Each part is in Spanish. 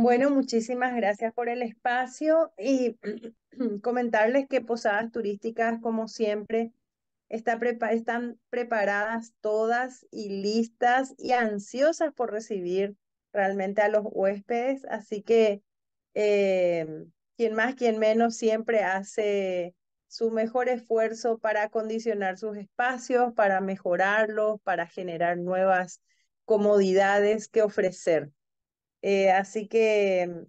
Bueno, muchísimas gracias por el espacio y comentarles que Posadas Turísticas, como siempre, está están preparadas todas y listas y ansiosas por recibir realmente a los huéspedes. Así que eh, quien más, quien menos, siempre hace su mejor esfuerzo para acondicionar sus espacios, para mejorarlos, para generar nuevas comodidades que ofrecer. Eh, así que mm,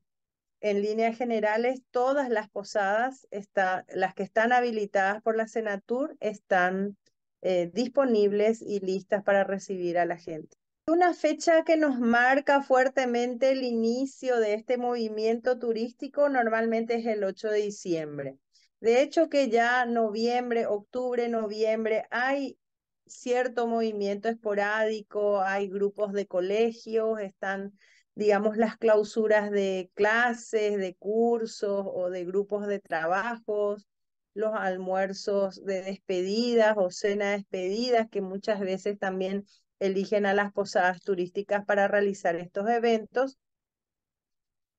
en líneas generales, todas las posadas, está, las que están habilitadas por la Senatur, están eh, disponibles y listas para recibir a la gente. Una fecha que nos marca fuertemente el inicio de este movimiento turístico normalmente es el 8 de diciembre. De hecho que ya noviembre, octubre, noviembre, hay cierto movimiento esporádico, hay grupos de colegios, están digamos, las clausuras de clases, de cursos o de grupos de trabajos, los almuerzos de despedidas o cena de despedidas, que muchas veces también eligen a las posadas turísticas para realizar estos eventos.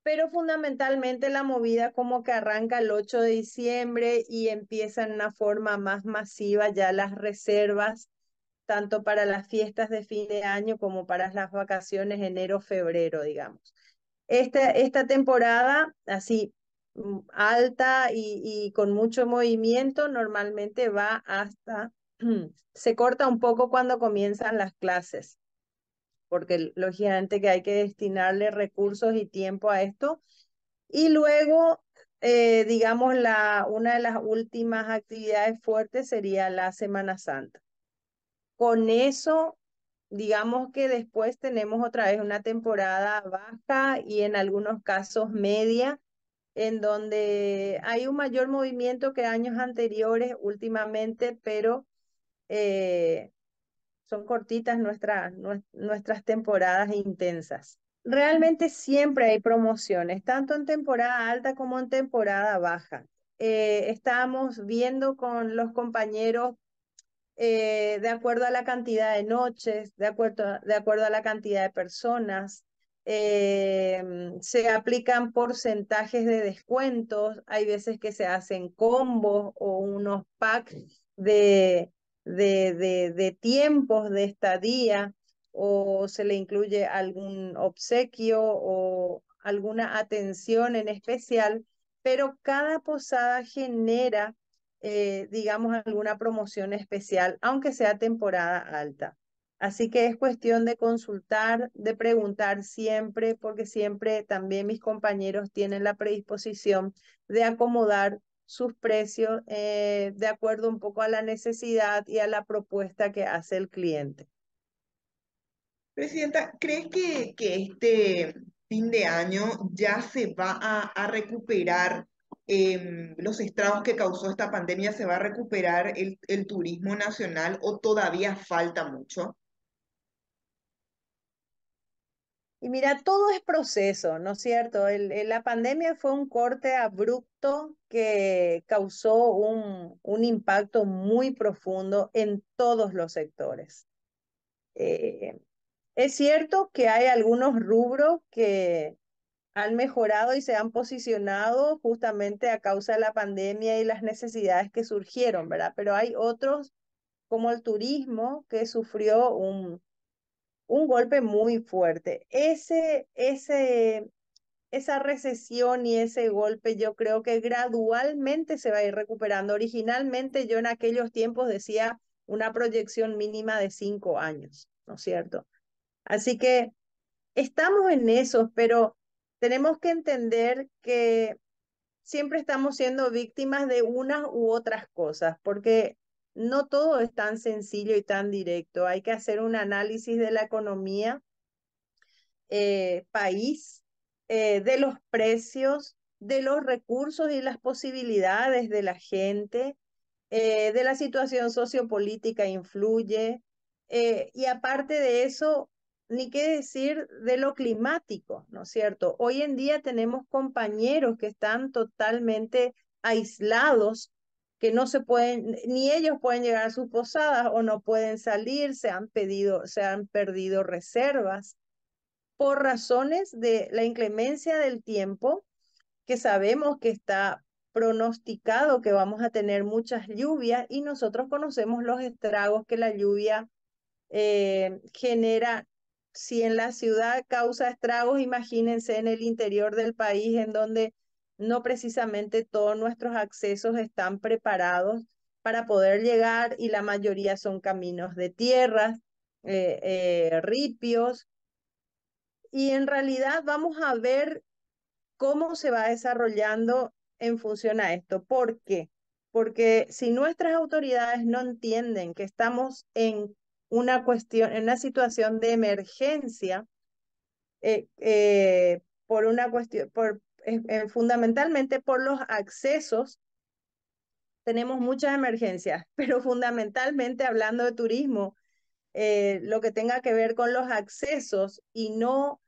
Pero fundamentalmente la movida como que arranca el 8 de diciembre y empieza en una forma más masiva ya las reservas tanto para las fiestas de fin de año como para las vacaciones enero-febrero, digamos. Esta, esta temporada, así mm, alta y, con mucho movimiento, normalmente va hasta, se corta un poco cuando comienzan las clases, porque lógicamente que hay que destinarle recursos y tiempo a esto. Y luego, eh, digamos, la, una de las últimas actividades fuertes sería la Semana Santa. Con eso, digamos que después tenemos otra vez una temporada baja y en algunos casos media, en donde hay un mayor movimiento que años anteriores últimamente, pero eh, son cortitas nuestras, nuestras temporadas intensas. Realmente siempre hay promociones, tanto en temporada alta como en temporada baja. estamos eh, estábamos viendo con los compañeros eh, de acuerdo a la cantidad de noches, de acuerdo, a, de acuerdo a la cantidad de personas. Eh, se aplican porcentajes de descuentos, hay veces que se hacen combos o unos packs de tiempos de estadía o se le incluye algún obsequio o alguna atención en especial, pero cada posada genera eh, digamos, alguna promoción especial, aunque sea temporada alta. Así que es cuestión de consultar, de preguntar siempre, porque siempre también mis compañeros tienen la predisposición de acomodar sus precios eh, de acuerdo un poco a la necesidad y a la propuesta que hace el cliente. Presidenta, ¿crees que, que este fin de año ya se va a recuperar Em, los estragos que causó esta pandemia, ¿se va a recuperar el, turismo nacional o todavía falta mucho? Y mira, todo es proceso, ¿no es cierto? la pandemia fue un corte abrupto que causó un, impacto muy profundo en todos los sectores. Eh, es cierto que hay algunos rubros que han mejorado y se han posicionado justamente a causa de la pandemia y las necesidades que surgieron, ¿verdad? Pero hay otros, como el turismo, que sufrió un, un golpe muy fuerte. Ese, ese, esa recesión y ese golpe yo creo que gradualmente se va a ir recuperando. Originalmente yo en aquellos tiempos decía una proyección mínima de cinco años, ¿no es cierto? Así que estamos en eso, pero tenemos que entender que siempre estamos siendo víctimas de unas u otras cosas, porque no todo es tan sencillo y tan directo. Hay que hacer un análisis de la economía, eh, país, eh, de los precios, de los recursos y las posibilidades de la gente, eh, de la situación sociopolítica influye. y aparte de eso, ni qué decir de lo climático, ¿no es cierto? Hoy en día tenemos compañeros que están totalmente aislados, que no se pueden, ni ellos pueden llegar a sus posadas o no pueden salir, se han, pedido, se han perdido reservas por razones de la inclemencia del tiempo, que sabemos que está pronosticado que vamos a tener muchas lluvias y nosotros conocemos los estragos que la lluvia eh, genera si en la ciudad causa estragos, imagínense en el interior del país, en donde no precisamente todos nuestros accesos están preparados para poder llegar y la mayoría son caminos de tierra, eh, eh, ripios. Y en realidad vamos a ver cómo se va desarrollando en función a esto. ¿Por qué? Porque si nuestras autoridades no entienden que estamos en una cuestión, en una situación de emergencia, eh, eh, por una cuestión, por, eh, fundamentalmente por los accesos, tenemos muchas emergencias, pero fundamentalmente hablando de turismo, lo que tenga que ver con los accesos y no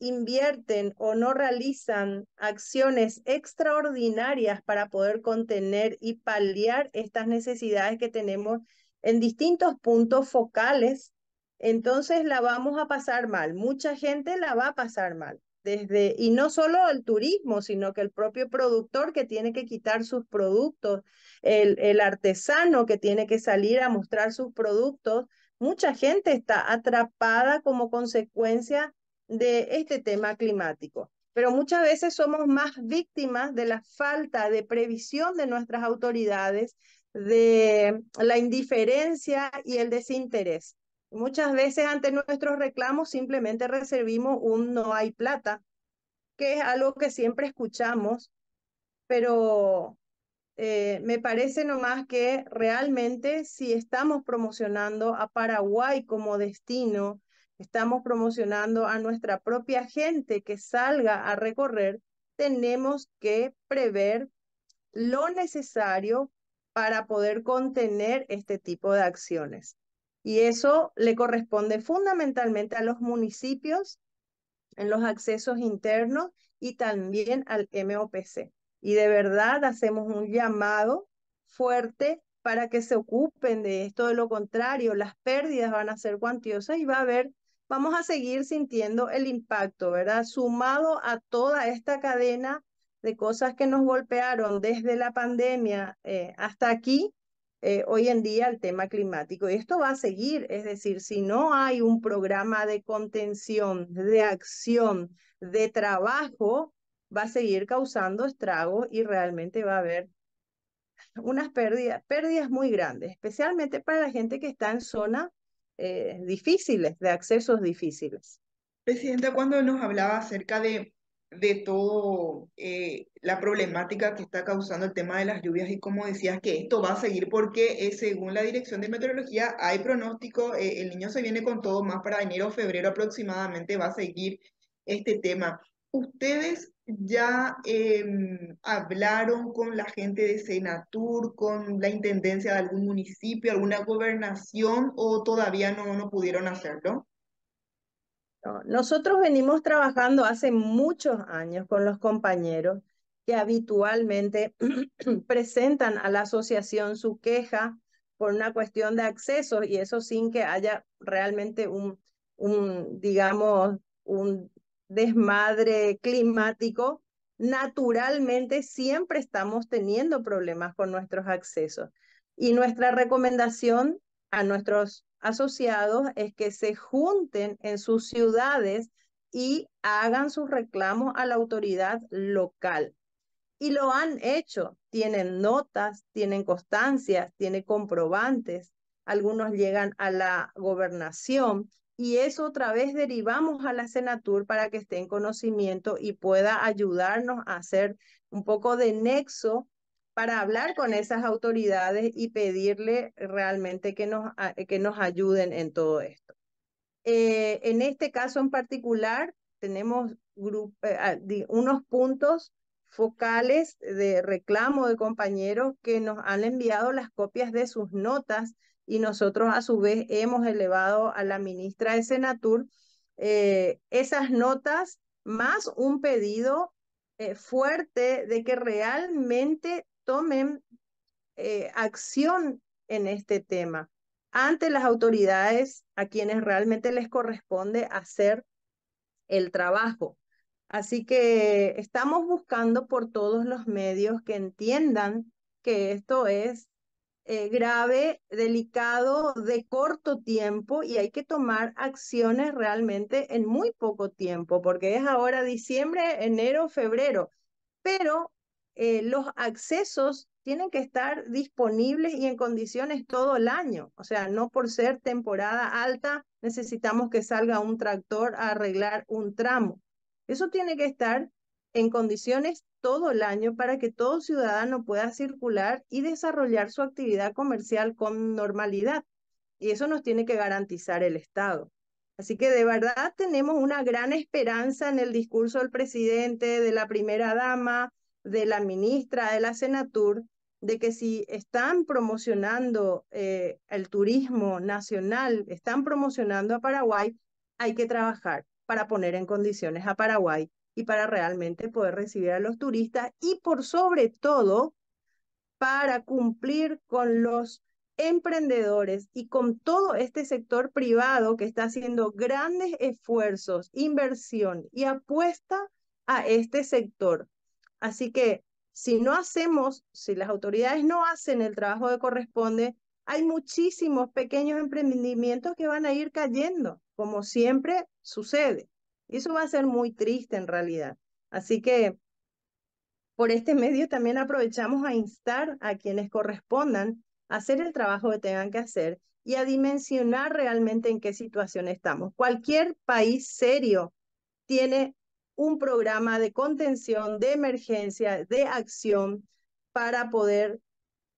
invierten o no realizan acciones extraordinarias para poder contener y paliar estas necesidades que tenemos en distintos puntos focales, entonces la vamos a pasar mal. Mucha gente la va a pasar mal. Desde, y no solo el turismo, sino que el propio productor que tiene que quitar sus productos, el, el artesano que tiene que salir a mostrar sus productos, mucha gente está atrapada como consecuencia de este tema climático. Pero muchas veces somos más víctimas de la falta de previsión de nuestras autoridades, de la indiferencia y el desinterés. Muchas veces ante nuestros reclamos simplemente recibimos un no hay plata, que es algo que siempre escuchamos, pero eh, me parece nomás que realmente si estamos promocionando a Paraguay como destino, estamos promocionando a nuestra propia gente que salga a recorrer, tenemos que prever lo necesario para poder contener este tipo de acciones. Y eso le corresponde fundamentalmente a los municipios en los accesos internos y también al MOPC. Y de verdad hacemos un llamado fuerte para que se ocupen de esto. De lo contrario, las pérdidas van a ser cuantiosas y va a haber, vamos a seguir sintiendo el impacto, ¿verdad? Sumado a toda esta cadena de cosas que nos golpearon desde la pandemia eh, hasta aquí, eh, hoy en día el tema climático. Y esto va a seguir, es decir, si no hay un programa de contención, de acción, de trabajo, va a seguir causando estragos y realmente va a haber unas pérdidas, pérdidas muy grandes, especialmente para la gente que está en zonas eh, difíciles, de accesos difíciles. Presidenta, cuando nos hablaba acerca de de toda eh, la problemática que está causando el tema de las lluvias y como decías que esto va a seguir porque eh, según la Dirección de Meteorología hay pronóstico, eh, el niño se viene con todo más para enero o febrero aproximadamente va a seguir este tema. ¿Ustedes ya em, hablaron con la gente de Senatur, con la intendencia de algún municipio, alguna gobernación o todavía no, no pudieron hacerlo? Nosotros venimos trabajando hace muchos años con los compañeros que habitualmente presentan a la asociación su queja por una cuestión de acceso y eso sin que haya realmente un, un digamos, un desmadre climático, naturalmente siempre estamos teniendo problemas con nuestros accesos. Y nuestra recomendación a nuestros asociados es que se junten en sus ciudades y hagan sus reclamos a la autoridad local. Y lo han hecho, tienen notas, tienen constancias, tienen comprobantes, algunos llegan a la gobernación y eso otra vez derivamos a la Senatur para que esté en conocimiento y pueda ayudarnos a hacer un poco de nexo para hablar con esas autoridades y pedirle realmente que nos, que nos ayuden en todo esto. Eh, en este caso en particular, tenemos eh, ah, unos puntos focales de reclamo de compañeros que nos han enviado las copias de sus notas y nosotros a su vez hemos elevado a la ministra de Senatur eh, esas notas más un pedido fuerte de que realmente tomen eh, acción en este tema ante las autoridades a quienes realmente les corresponde hacer el trabajo. Así que estamos buscando por todos los medios que entiendan que esto es eh, grave, delicado, de corto tiempo y hay que tomar acciones realmente en muy poco tiempo, porque es ahora diciembre, enero, febrero. Pero eh, los accesos tienen que estar disponibles y en condiciones todo el año. O sea, no por ser temporada alta necesitamos que salga un tractor a arreglar un tramo. Eso tiene que estar en condiciones todo el año para que todo ciudadano pueda circular y desarrollar su actividad comercial con normalidad. Y eso nos tiene que garantizar el Estado. Así que de verdad tenemos una gran esperanza en el discurso del presidente, de la primera dama, de la ministra de la Senatur de que si están promocionando eh, el turismo nacional, están promocionando a Paraguay, hay que trabajar para poner en condiciones a Paraguay y para realmente poder recibir a los turistas y por sobre todo para cumplir con los emprendedores y con todo este sector privado que está haciendo grandes esfuerzos, inversión y apuesta a este sector Así que si no hacemos, si las autoridades no hacen el trabajo que corresponde, hay muchísimos pequeños emprendimientos que van a ir cayendo, como siempre sucede. eso va a ser muy triste en realidad. Así que por este medio también aprovechamos a instar a quienes correspondan a hacer el trabajo que tengan que hacer y a dimensionar realmente en qué situación estamos. Cualquier país serio tiene un programa de contención, de emergencia, de acción para poder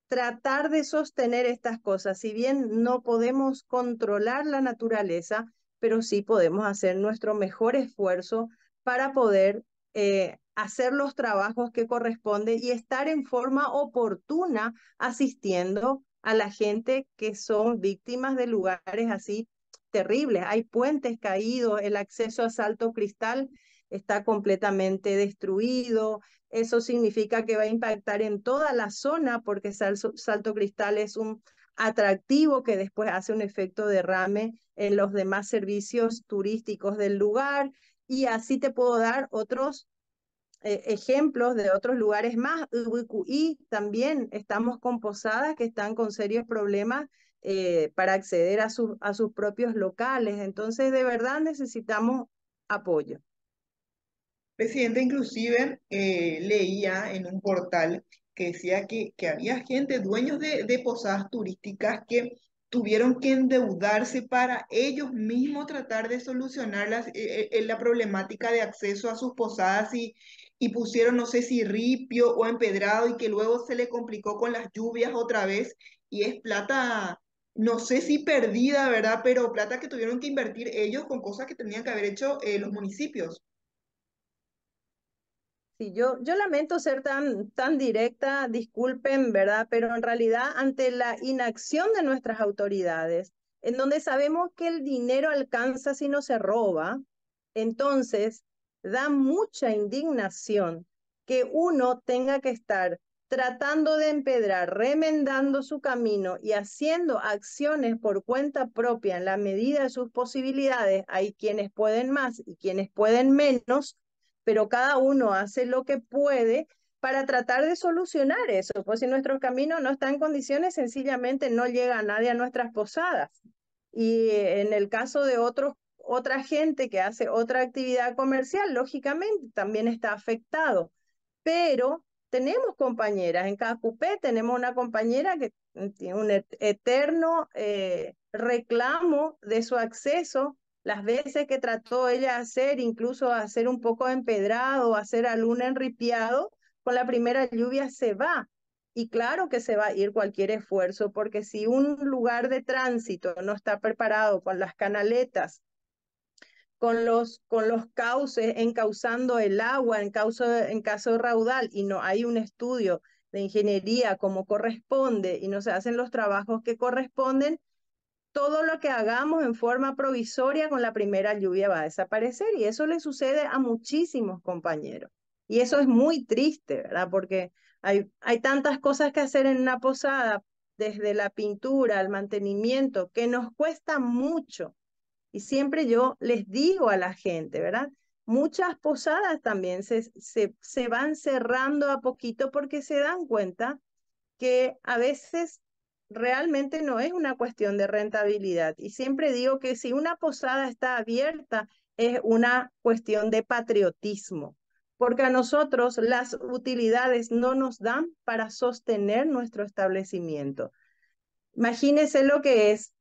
tratar de sostener estas cosas. Si bien no podemos controlar la naturaleza, pero sí podemos hacer nuestro mejor esfuerzo para poder eh, hacer los trabajos que corresponde y estar en forma oportuna asistiendo a la gente que son víctimas de lugares así terribles. Hay puentes caídos, el acceso a Salto Cristal está completamente destruido. Eso significa que va a impactar en toda la zona porque Salto Cristal es un atractivo que después hace un efecto derrame en los demás servicios turísticos del lugar. Y así te puedo dar otros eh, ejemplos de otros lugares más. Y también estamos con posadas que están con serios problemas eh, para acceder a, sus a sus propios locales. Entonces, de verdad necesitamos apoyo. Presidenta, inclusive eh, leía en un portal que decía que, que había gente, dueños de, posadas turísticas, que tuvieron que endeudarse para ellos mismos tratar de solucionar eh, eh, la problemática de acceso a sus posadas y, y pusieron, no sé si ripio o empedrado y que luego se le complicó con las lluvias otra vez y es plata, no sé si perdida, ¿verdad? Pero plata que tuvieron que invertir ellos con cosas que tenían que haber hecho los municipios yo, yo lamento ser tan, tan directa, disculpen, ¿verdad? Pero en realidad ante la inacción de nuestras autoridades, en donde sabemos que el dinero alcanza si no se roba, entonces da mucha indignación que uno tenga que estar tratando de empedrar, remendando su camino y haciendo acciones por cuenta propia en la medida de sus posibilidades. Hay quienes pueden más y quienes pueden menos, pero cada uno hace lo que puede para tratar de solucionar eso, pues si nuestro camino no está en condiciones, sencillamente no llega nadie a nuestras posadas. Y eh, en el caso de otros, otra gente que hace otra actividad comercial, lógicamente también está afectado. Pero tenemos compañeras, en cada cupé tenemos una compañera que mm, tiene un eterno eh, reclamo de su acceso las veces que trató ella hacer, incluso hacer un poco empedrado, hacer Luna enripiado, con la primera lluvia se va. Y claro que se va a ir cualquier esfuerzo, porque si un lugar de tránsito no está preparado con las canaletas, con los, con los cauces, encauzando el agua en caso, en caso raudal, y no hay un estudio de ingeniería como corresponde y no se hacen los trabajos que corresponden, todo lo que hagamos en forma provisoria con la primera lluvia va a desaparecer y eso le sucede a muchísimos compañeros. Y eso es muy triste, ¿verdad? Porque hay, hay tantas cosas que hacer en una posada, desde la pintura al mantenimiento, que nos cuesta mucho. Y siempre yo les digo a la gente, ¿verdad? Muchas posadas también se, se, se van cerrando a poquito porque se dan cuenta que a veces realmente no es una cuestión de rentabilidad. Y siempre digo que si una posada está abierta, es una cuestión de patriotismo, porque a nosotros las utilidades no nos dan para sostener nuestro establecimiento. Imagínense lo que es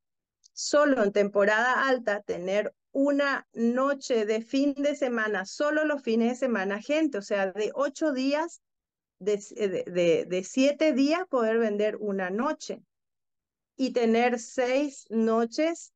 solo en temporada alta tener una noche de fin de semana, solo los fines de semana, gente, o sea, de ocho días, de, eh, de, siete días poder vender una noche y tener seis noches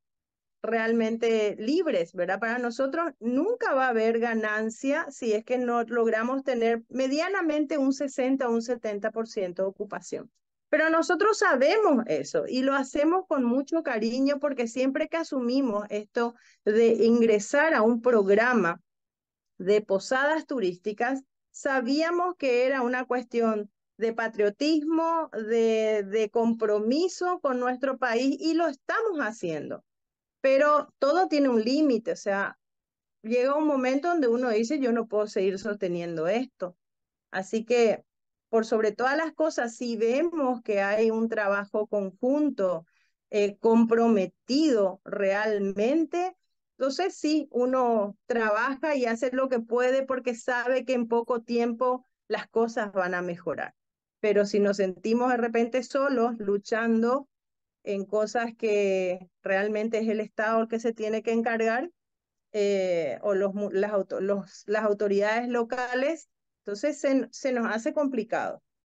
realmente libres, ¿verdad? Para nosotros nunca va a haber ganancia si es que no logramos tener medianamente un 60 o un 70% de ocupación. Pero nosotros sabemos eso y lo hacemos con mucho cariño porque siempre que asumimos esto de ingresar a un programa de posadas turísticas, sabíamos que era una cuestión de patriotismo, de, de compromiso con nuestro país y lo estamos haciendo. Pero todo tiene un límite, o sea, llega un momento donde uno dice, yo no puedo seguir sosteniendo esto. Así que, por sobre todas las cosas, si vemos que hay un trabajo conjunto, eh, comprometido realmente, entonces sí, uno trabaja y hace lo que puede porque sabe que en poco tiempo las cosas van a mejorar pero si nos sentimos de repente solos luchando en cosas que realmente es el Estado el que se tiene que encargar eh, o los, las, los, las autoridades locales, entonces se nos hace complicado.